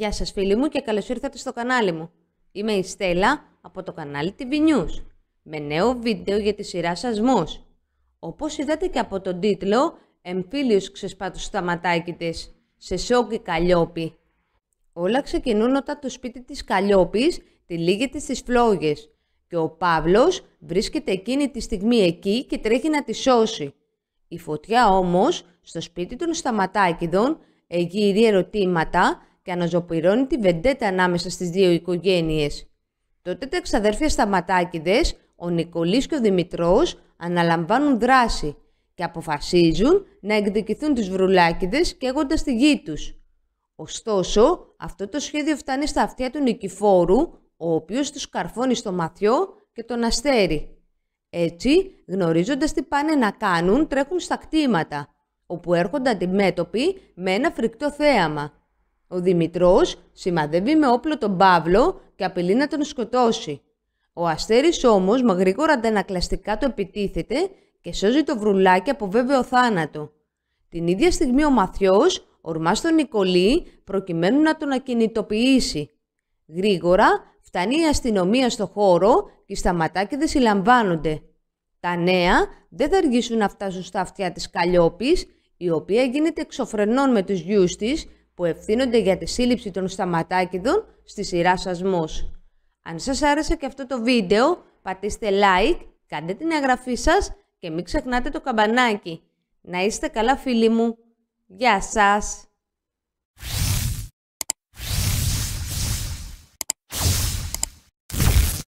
Γεια σας φίλοι μου και καλώς ήρθατε στο κανάλι μου. Είμαι η Στέλλα από το κανάλι TV News με νέο βίντεο για τη σειρά Μος. Όπως είδατε και από τον τίτλο «Εμφύλιος ξεσπά στα σταματάκι της σε σοκ καλλιοπη ολα ξεκινουν τυλίγεται στις φλόγες και ο Παύλος βρίσκεται εκείνη τη στιγμή εκεί και τρέχει να τη σώσει. Η φωτιά όμως στο σπίτι των σταματάκιδων εγείρει ερωτήματα και αναζωπηρώνει τη βεντέτα ανάμεσα στις δύο οικογένειες. Τότε τα εξαδέρφια σταματάκιδες, ο Νικολής και ο Δημητρός, αναλαμβάνουν δράση και αποφασίζουν να εκδικηθούν τους βρουλάκιδες καίγοντας τη γη τους. Ωστόσο, αυτό το σχέδιο φτάνει στα αυτιά του Νικηφόρου, ο οποίος τους καρφώνει στο ματιό και τον αστέρι. Έτσι, γνωρίζοντας τι πάνε να κάνουν, τρέχουν στα κτήματα, όπου έρχονται αντιμέτωποι με ένα φρικτό θέαμα, ο Δημητρός σημαδεύει με όπλο τον Παύλο και απειλεί να τον σκοτώσει. Ο Αστέρης όμως με γρήγορα αντανακλαστικά το επιτίθεται και σώζει το βρουλάκι από βέβαιο θάνατο. Την ίδια στιγμή ο Μαθιός ορμά στον Νικολή προκειμένου να τον ακινητοποιήσει. Γρήγορα φτάνει η αστυνομία στο χώρο και σταματά και συλλαμβάνονται. Τα νέα δεν θα αργήσουν να φτάσουν στα αυτιά της Καλλιόπης, η οποία γίνεται εξωφρενών με τους γιους της που ευθύνονται για τη σύλληψη των σταματάκιδων στη σειρά μος. Αν σας άρεσε και αυτό το βίντεο, πατήστε like, κάντε την εγγραφή σας και μην ξεχνάτε το καμπανάκι. Να είστε καλά φίλοι μου. Γεια σας!